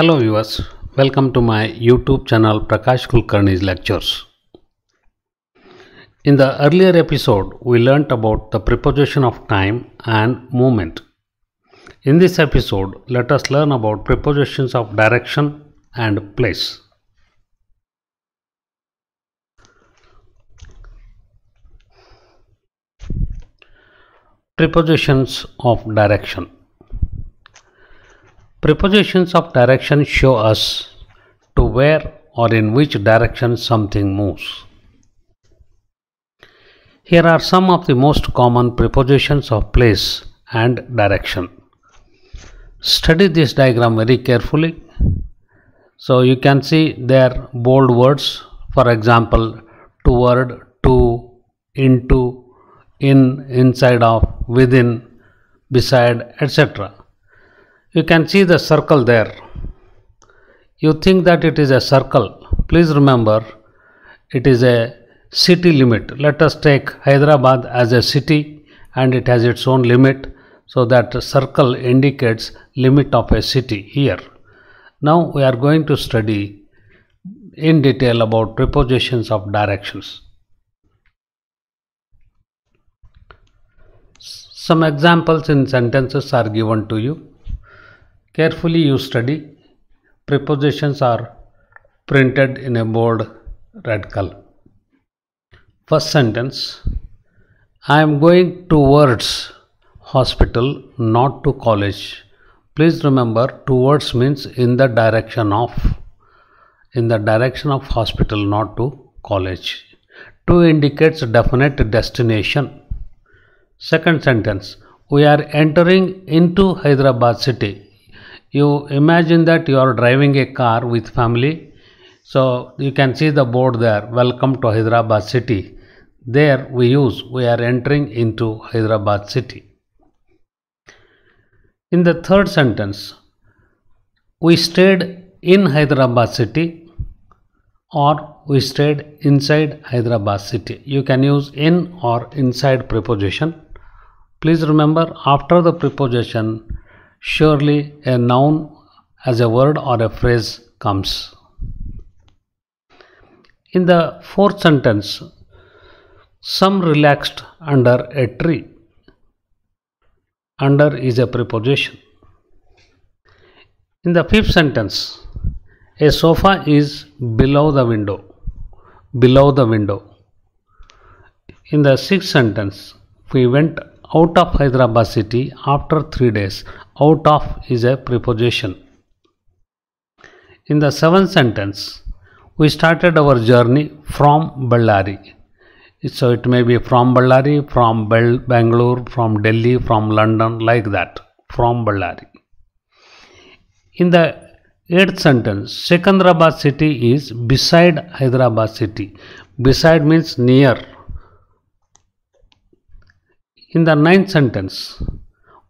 Hello viewers, welcome to my YouTube channel Prakash Kulkarni's lectures. In the earlier episode, we learnt about the preposition of time and movement. In this episode, let us learn about prepositions of direction and place. Prepositions of direction Prepositions of direction show us to where or in which direction something moves. Here are some of the most common prepositions of place and direction. Study this diagram very carefully. So you can see there bold words, for example, toward, to, into, in, inside of, within, beside, etc you can see the circle there you think that it is a circle please remember it is a city limit let us take Hyderabad as a city and it has its own limit so that circle indicates limit of a city here now we are going to study in detail about prepositions of directions some examples in sentences are given to you Carefully you study. Prepositions are printed in a bold red color. First sentence I am going towards hospital, not to college. Please remember towards means in the direction of in the direction of hospital, not to college. To indicates definite destination. Second sentence We are entering into Hyderabad city you imagine that you are driving a car with family so you can see the board there welcome to hyderabad city there we use we are entering into hyderabad city in the third sentence we stayed in hyderabad city or we stayed inside hyderabad city you can use in or inside preposition please remember after the preposition surely a noun as a word or a phrase comes. In the fourth sentence, some relaxed under a tree. Under is a preposition. In the fifth sentence, a sofa is below the window. Below the window. In the sixth sentence, we went out of Hyderabad city after three days. Out of is a preposition. In the seventh sentence, we started our journey from Ballari. So it may be from Ballari, from Bangalore, from Delhi, from London, like that. From Ballari. In the eighth sentence, Secunderabad city is beside Hyderabad city. Beside means near in the ninth sentence,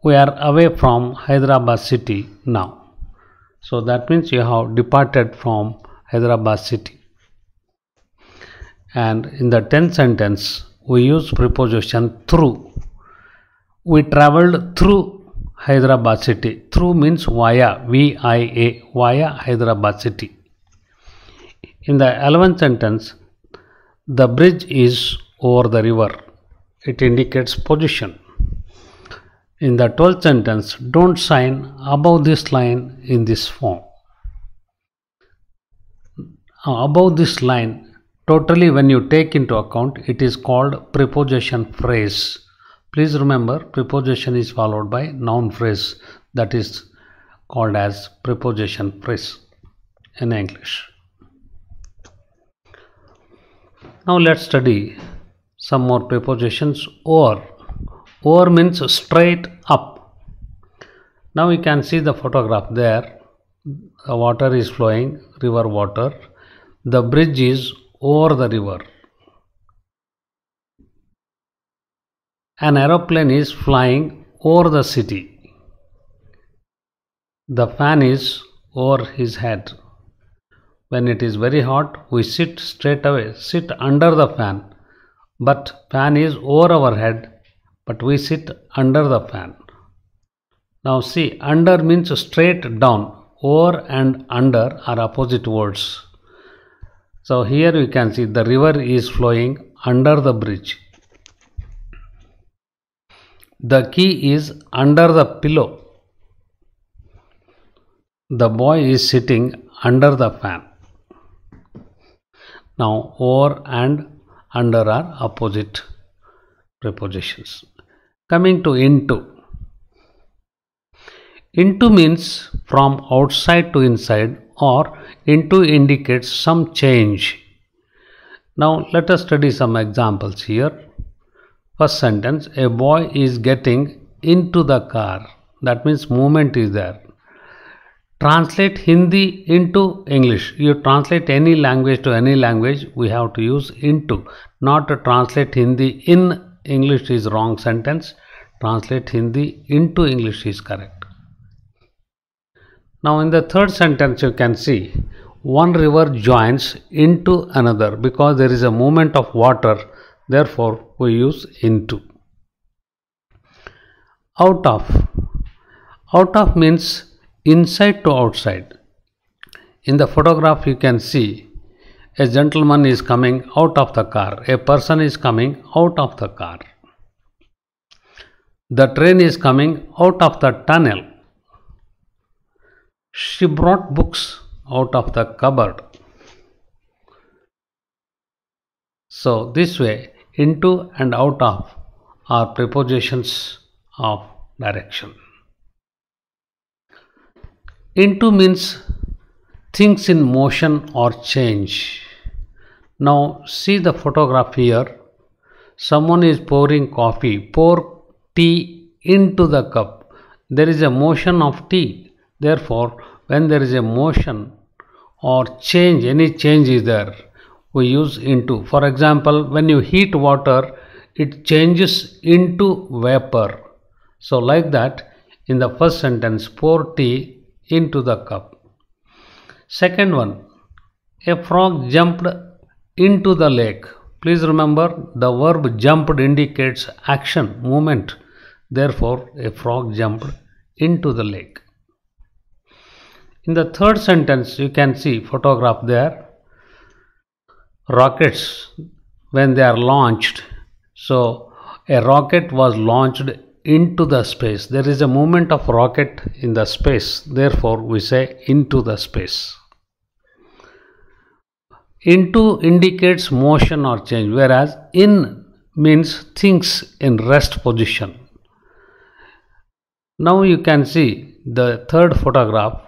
we are away from Hyderabad city now. So that means you have departed from Hyderabad city. And in the tenth sentence, we use preposition through. We traveled through Hyderabad city. Through means via, V-I-A, via Hyderabad city. In the 11th sentence, the bridge is over the river it indicates position. In the 12th sentence, don't sign above this line in this form. Above this line, totally when you take into account, it is called preposition phrase. Please remember, preposition is followed by noun phrase that is called as preposition phrase in English. Now let's study some more prepositions or or means straight up now you can see the photograph there the water is flowing river water the bridge is over the river an aeroplane is flying over the city the fan is over his head when it is very hot we sit straight away sit under the fan but fan is over our head but we sit under the fan now see under means straight down over and under are opposite words so here you can see the river is flowing under the bridge the key is under the pillow the boy is sitting under the fan now over and under are opposite prepositions. Coming to into. Into means from outside to inside or into indicates some change. Now let us study some examples here. First sentence, a boy is getting into the car. That means movement is there. Translate Hindi into English. You translate any language to any language, we have to use into. Not to translate Hindi in English is wrong sentence. Translate Hindi into English is correct. Now in the third sentence you can see one river joins into another because there is a movement of water therefore we use into. Out of. Out of means inside to outside. In the photograph you can see a gentleman is coming out of the car, a person is coming out of the car. The train is coming out of the tunnel. She brought books out of the cupboard. So, this way, into and out of are prepositions of direction into means things in motion or change now see the photograph here someone is pouring coffee pour tea into the cup there is a motion of tea therefore when there is a motion or change any change is there we use into for example when you heat water it changes into vapor so like that in the first sentence pour tea into the cup. Second one, a frog jumped into the lake. Please remember the verb jumped indicates action, movement. Therefore, a frog jumped into the lake. In the third sentence, you can see photograph there. Rockets, when they are launched. So, a rocket was launched into the space. There is a movement of rocket in the space. Therefore, we say into the space. Into indicates motion or change, whereas in means things in rest position. Now you can see the third photograph.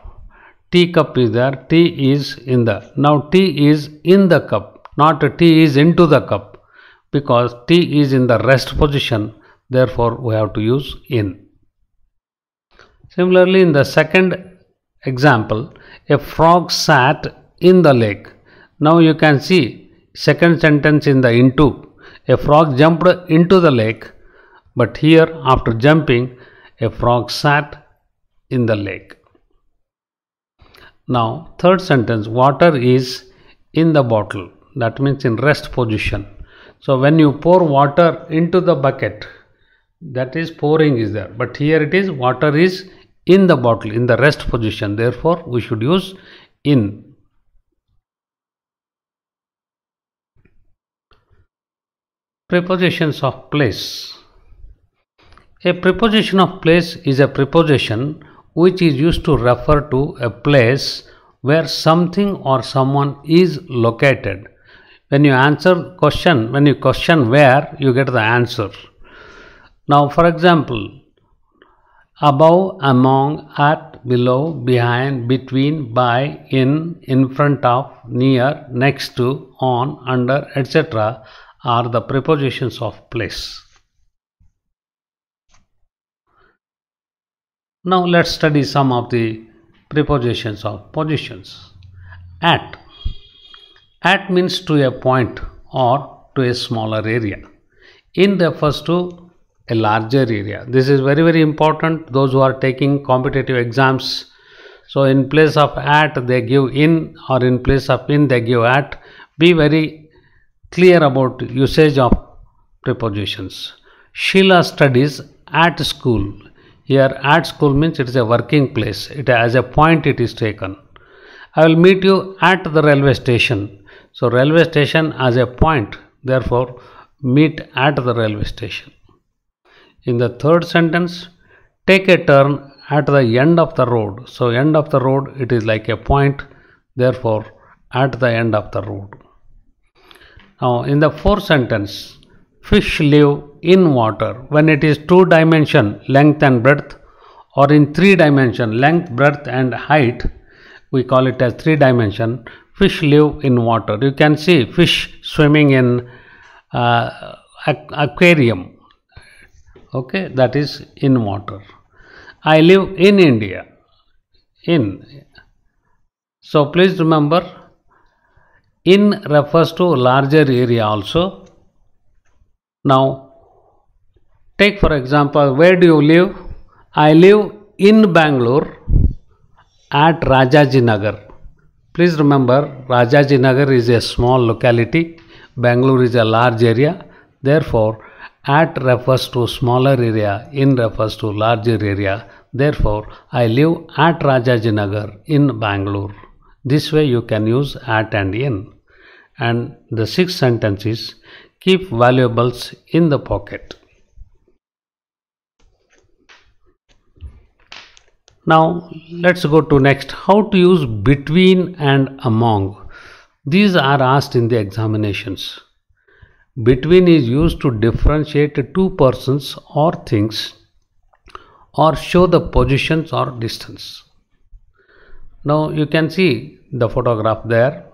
Tea cup is there. Tea is in the. Now tea is in the cup, not tea is into the cup because tea is in the rest position Therefore, we have to use in. Similarly, in the second example, a frog sat in the lake. Now you can see second sentence in the into. A frog jumped into the lake, but here after jumping, a frog sat in the lake. Now third sentence, water is in the bottle. That means in rest position. So when you pour water into the bucket, that is pouring is there but here it is water is in the bottle in the rest position therefore we should use in prepositions of place a preposition of place is a preposition which is used to refer to a place where something or someone is located when you answer question when you question where you get the answer now, for example, above, among, at, below, behind, between, by, in, in front of, near, next to, on, under, etc. are the prepositions of place. Now let's study some of the prepositions of positions. At. At means to a point or to a smaller area. In refers to a larger area. This is very very important those who are taking competitive exams. So in place of at they give in or in place of in they give at. Be very clear about usage of prepositions. Sheila studies at school. Here at school means it is a working place. It as a point it is taken. I will meet you at the railway station. So railway station as a point. Therefore meet at the railway station. In the third sentence, take a turn at the end of the road. So, end of the road, it is like a point, therefore, at the end of the road. Now, in the fourth sentence, fish live in water when it is two dimension length and breadth or in three dimension length breadth and height we call it as three dimension fish live in water you can see fish swimming in uh, aquarium okay that is in water i live in india in so please remember in refers to larger area also now take for example where do you live i live in bangalore at nagar please remember nagar is a small locality bangalore is a large area therefore at refers to smaller area, in refers to larger area. Therefore, I live at Rajajinagar in Bangalore. This way you can use at and in. And the sixth sentence is keep valuables in the pocket. Now let's go to next how to use between and among. These are asked in the examinations. Between is used to differentiate two persons or things or show the positions or distance. Now you can see the photograph there.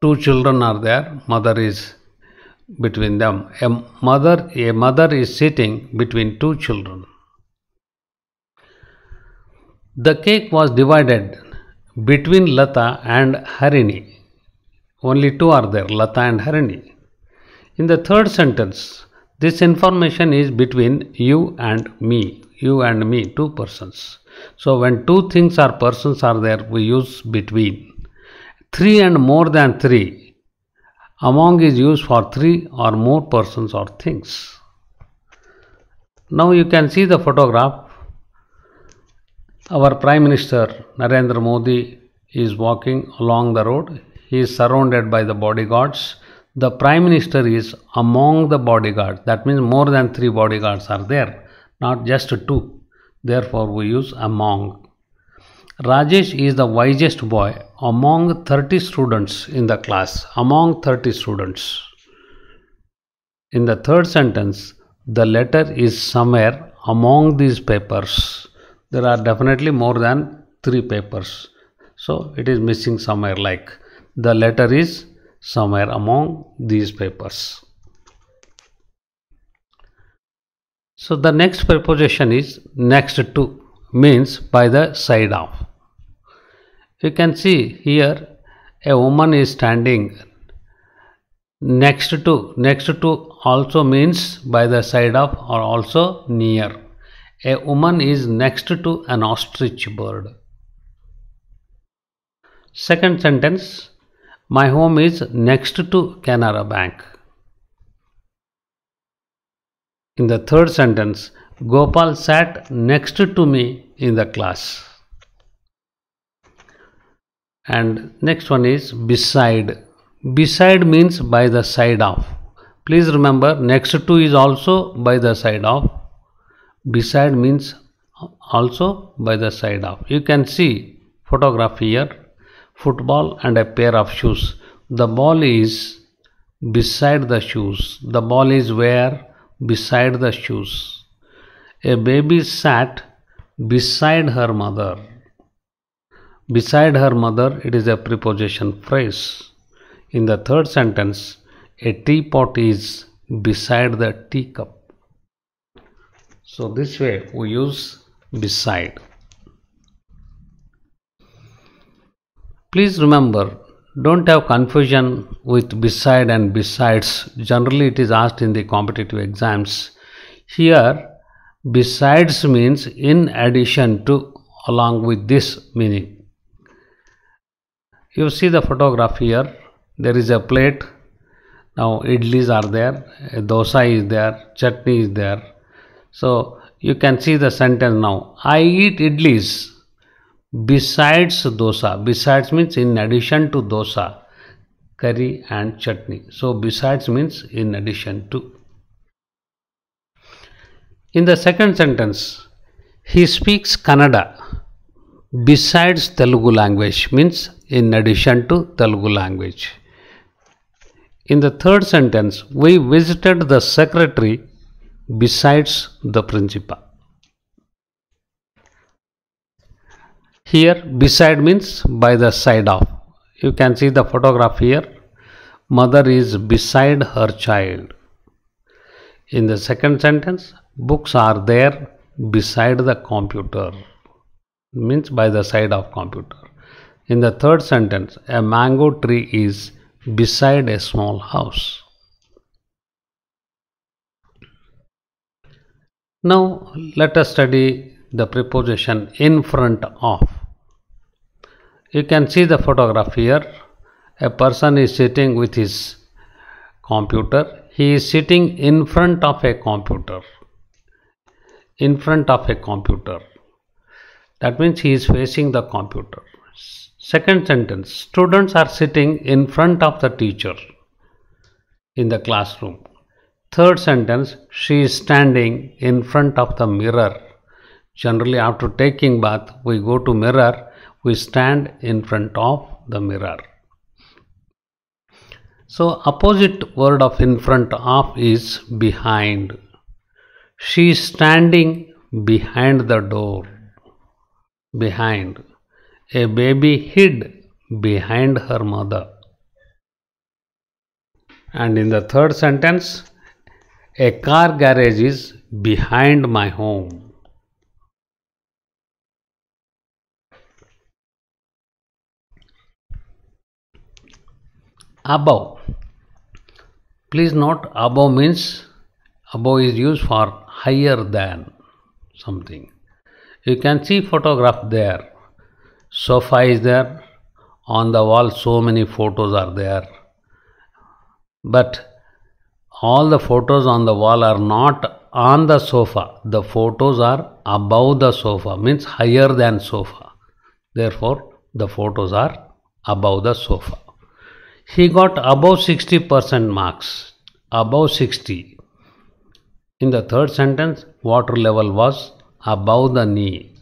Two children are there, mother is between them. A mother, a mother is sitting between two children. The cake was divided between Lata and Harini. Only two are there, Lata and Harini. In the third sentence, this information is between you and me, you and me, two persons. So when two things or persons are there, we use between. Three and more than three. Among is used for three or more persons or things. Now you can see the photograph. Our Prime Minister Narendra Modi is walking along the road. He is surrounded by the bodyguards the prime minister is among the bodyguards that means more than three bodyguards are there not just two therefore we use among rajesh is the wisest boy among 30 students in the class among 30 students in the third sentence the letter is somewhere among these papers there are definitely more than three papers so it is missing somewhere like the letter is somewhere among these papers. So the next preposition is next to means by the side of. You can see here a woman is standing next to next to also means by the side of or also near a woman is next to an ostrich bird second sentence my home is next to Canara Bank. In the third sentence, Gopal sat next to me in the class. And next one is beside. Beside means by the side of. Please remember, next to is also by the side of. Beside means also by the side of. You can see photograph here football and a pair of shoes. The ball is beside the shoes. The ball is where? Beside the shoes. A baby sat beside her mother. Beside her mother, it is a preposition phrase. In the third sentence, a teapot is beside the teacup. So, this way we use beside. Please remember, don't have confusion with beside and besides. Generally, it is asked in the competitive exams. Here, besides means in addition to along with this meaning. You see the photograph here. There is a plate. Now, idlis are there, dosa is there, chutney is there. So, you can see the sentence now. I eat idlis besides dosa besides means in addition to dosa curry and chutney so besides means in addition to in the second sentence he speaks kannada besides telugu language means in addition to telugu language in the third sentence we visited the secretary besides the principal here beside means by the side of you can see the photograph here mother is beside her child in the second sentence books are there beside the computer means by the side of computer in the third sentence a mango tree is beside a small house now let us study the preposition in front of you can see the photograph here. A person is sitting with his computer. He is sitting in front of a computer. In front of a computer. That means he is facing the computer. Second sentence. Students are sitting in front of the teacher in the classroom. Third sentence. She is standing in front of the mirror. Generally after taking bath we go to mirror we stand in front of the mirror. So opposite word of in front of is behind. She is standing behind the door. Behind. A baby hid behind her mother. And in the third sentence, a car garage is behind my home. above please note above means above is used for higher than something you can see photograph there sofa is there on the wall so many photos are there but all the photos on the wall are not on the sofa the photos are above the sofa means higher than sofa therefore the photos are above the sofa he got above 60% marks. Above 60. In the third sentence, water level was above the knee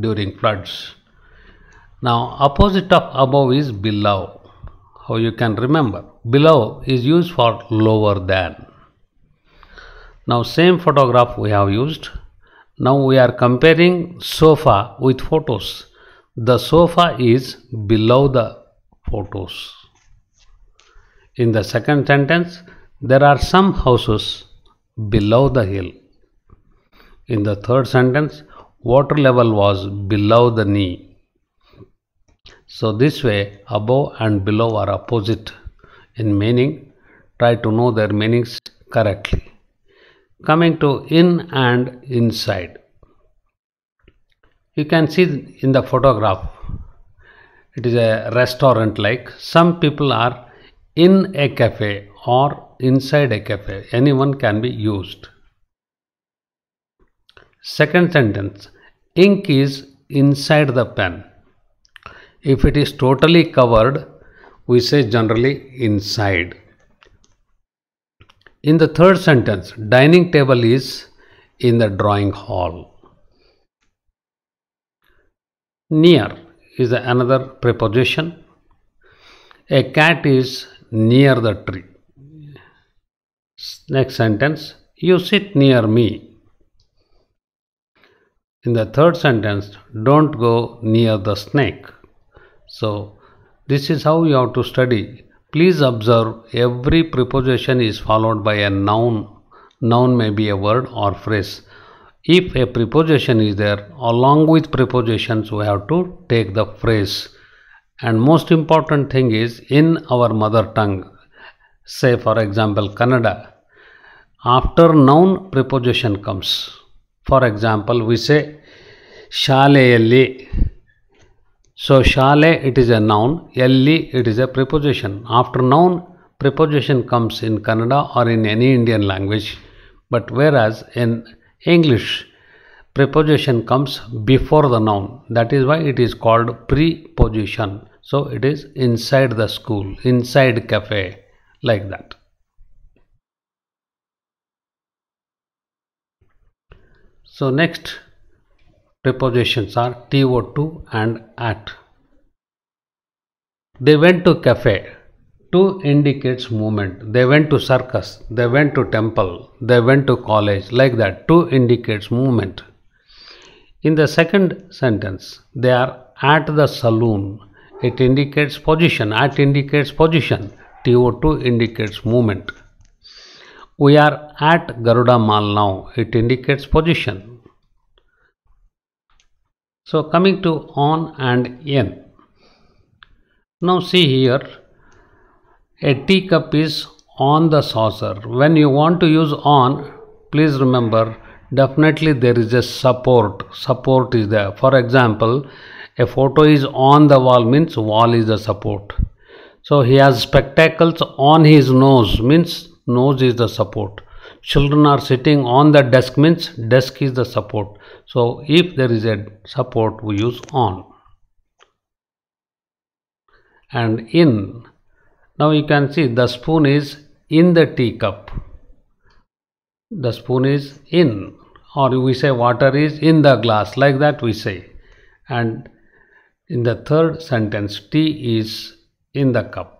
during floods. Now, opposite of above is below. How you can remember? Below is used for lower than. Now, same photograph we have used. Now, we are comparing sofa with photos. The sofa is below the photos. In the second sentence, there are some houses below the hill. In the third sentence, water level was below the knee. So this way, above and below are opposite in meaning. Try to know their meanings correctly. Coming to in and inside. You can see in the photograph, it is a restaurant like. Some people are in a cafe or inside a cafe. Anyone can be used. Second sentence Ink is inside the pen. If it is totally covered, we say generally inside. In the third sentence, dining table is in the drawing hall. Near is another preposition. A cat is near the tree. Next sentence, you sit near me. In the third sentence, don't go near the snake. So, this is how you have to study. Please observe every preposition is followed by a noun. Noun may be a word or phrase. If a preposition is there, along with prepositions, we have to take the phrase and most important thing is in our mother tongue, say for example, Kannada, after noun preposition comes. For example, we say ಶಾಲೆಯಲ್ಲಿ so shale it is a noun, yalli it is a preposition. After noun, preposition comes in Kannada or in any Indian language, but whereas in English preposition comes before the noun that is why it is called preposition so it is inside the school inside cafe like that so next prepositions are to and at they went to cafe to indicates movement they went to circus they went to temple they went to college like that to indicates movement in the second sentence, they are at the saloon. It indicates position. At indicates position. TO2 indicates movement. We are at Garuda Mall now. It indicates position. So coming to on and in. Now see here, a teacup is on the saucer. When you want to use on, please remember definitely there is a support support is there for example a photo is on the wall means wall is the support so he has spectacles on his nose means nose is the support children are sitting on the desk means desk is the support so if there is a support we use on and in now you can see the spoon is in the teacup the spoon is in or we say water is in the glass like that we say and in the third sentence tea is in the cup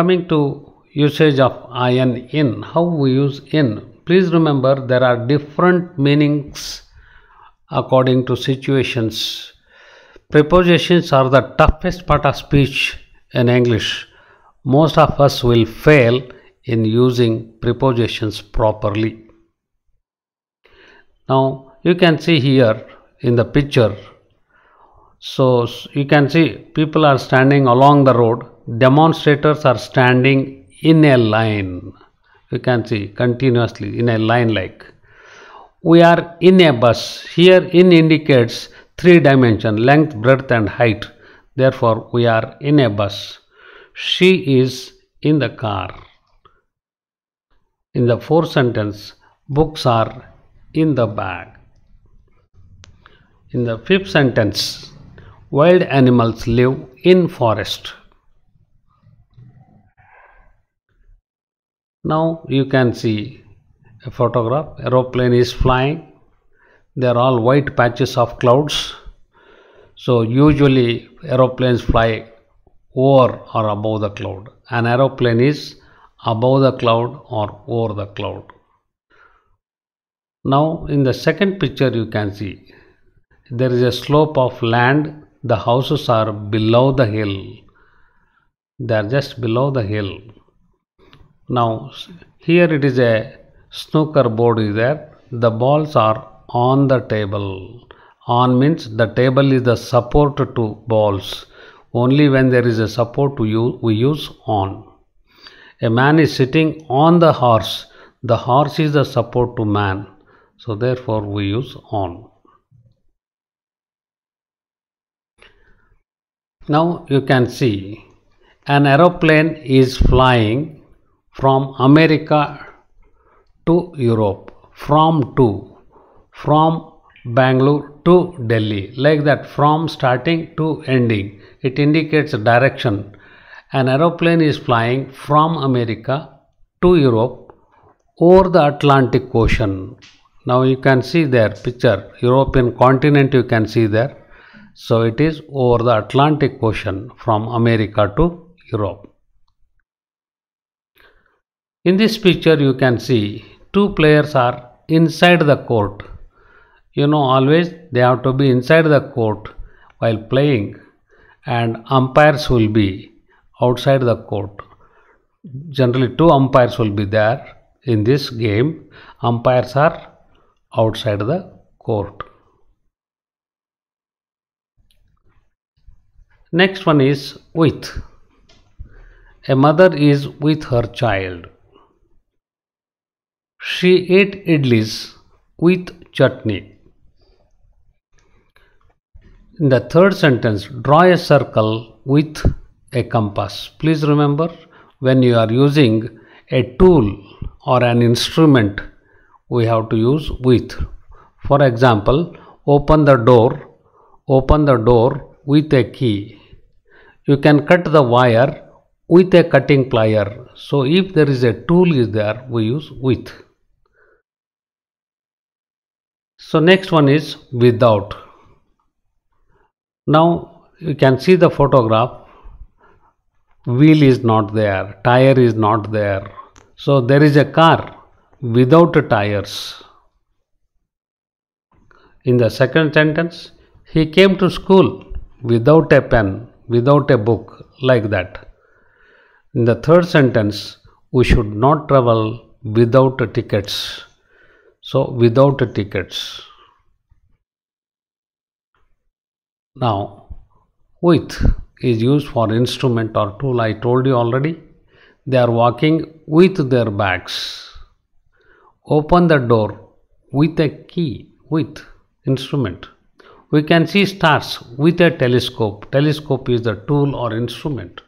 coming to usage of in, in how we use in please remember there are different meanings according to situations prepositions are the toughest part of speech in english most of us will fail in using prepositions properly. Now you can see here in the picture. So you can see people are standing along the road. Demonstrators are standing in a line. You can see continuously in a line like. We are in a bus. Here in indicates three dimension length, breadth and height. Therefore we are in a bus she is in the car. In the fourth sentence, books are in the bag. In the fifth sentence, wild animals live in forest. Now you can see a photograph. Aeroplane is flying. They are all white patches of clouds. So usually aeroplanes fly over or above the cloud. An aeroplane is above the cloud or over the cloud. Now in the second picture you can see there is a slope of land. The houses are below the hill. They are just below the hill. Now here it is a snooker board is there. The balls are on the table. On means the table is the support to balls only when there is a support to use, we use on. A man is sitting on the horse. The horse is the support to man. So therefore we use on. Now you can see an aeroplane is flying from America to Europe, from to, from Bangalore to Delhi like that from starting to ending it indicates direction an aeroplane is flying from America to Europe over the Atlantic Ocean now you can see there picture European continent you can see there so it is over the Atlantic Ocean from America to Europe in this picture you can see two players are inside the court you know always they have to be inside the court while playing and umpires will be outside the court generally two umpires will be there in this game umpires are outside the court next one is with a mother is with her child she ate idlis with chutney in the third sentence, draw a circle with a compass. Please remember when you are using a tool or an instrument, we have to use with. For example, open the door, open the door with a key. You can cut the wire with a cutting plier. So if there is a tool is there, we use with. So next one is without. Now you can see the photograph wheel is not there, tire is not there. So there is a car without tires. In the second sentence, he came to school without a pen, without a book, like that. In the third sentence, we should not travel without tickets. So, without tickets. Now, with is used for instrument or tool. I told you already. They are walking with their bags. Open the door with a key, with instrument. We can see stars with a telescope. Telescope is the tool or instrument.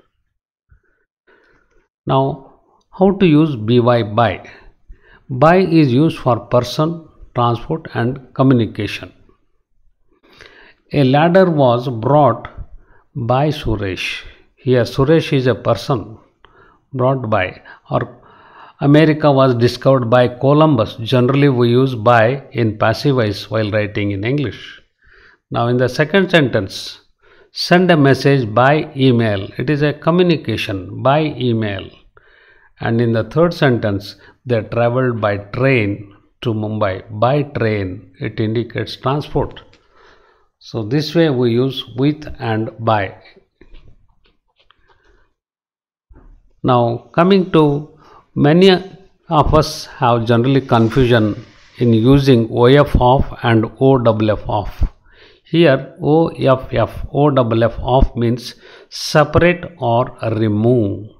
Now, how to use by by? By is used for person, transport and communication. A ladder was brought by Suresh. Here, Suresh is a person brought by, or America was discovered by Columbus. Generally, we use by in passive voice while writing in English. Now, in the second sentence, send a message by email. It is a communication by email. And in the third sentence, they traveled by train to Mumbai. By train, it indicates transport. So this way we use with and by. Now coming to many of us have generally confusion in using OF of and OWF of. Here OFF, OWF of means separate or remove.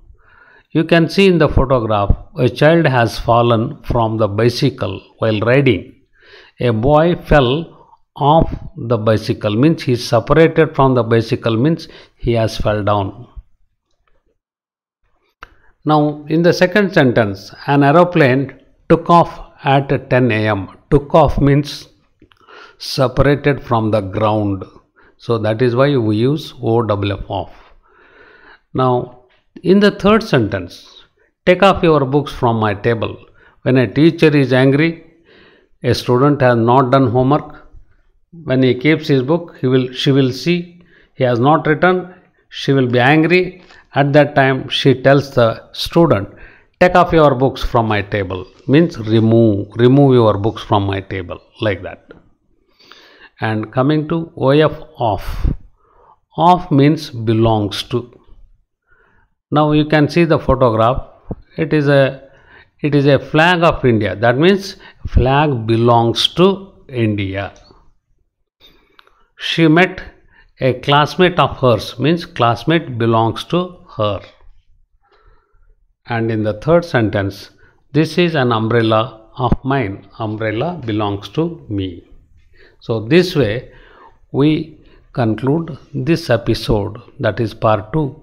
You can see in the photograph a child has fallen from the bicycle while riding. A boy fell off the bicycle means he is separated from the bicycle means he has fell down. Now in the second sentence an aeroplane took off at 10 am. Took off means separated from the ground. So that is why we use OWF off. Now in the third sentence take off your books from my table. When a teacher is angry, a student has not done homework, when he keeps his book, he will, she will see he has not written, she will be angry. At that time, she tells the student, take off your books from my table. Means remove, remove your books from my table, like that. And coming to OF off. Off means belongs to. Now you can see the photograph. It is a it is a flag of India. That means flag belongs to India she met a classmate of hers, means classmate belongs to her. And in the third sentence, this is an umbrella of mine, umbrella belongs to me. So, this way we conclude this episode that is part 2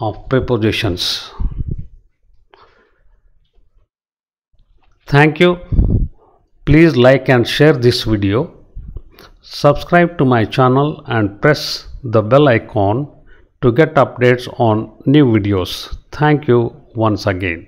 of prepositions. Thank you. Please like and share this video. Subscribe to my channel and press the bell icon to get updates on new videos. Thank you once again.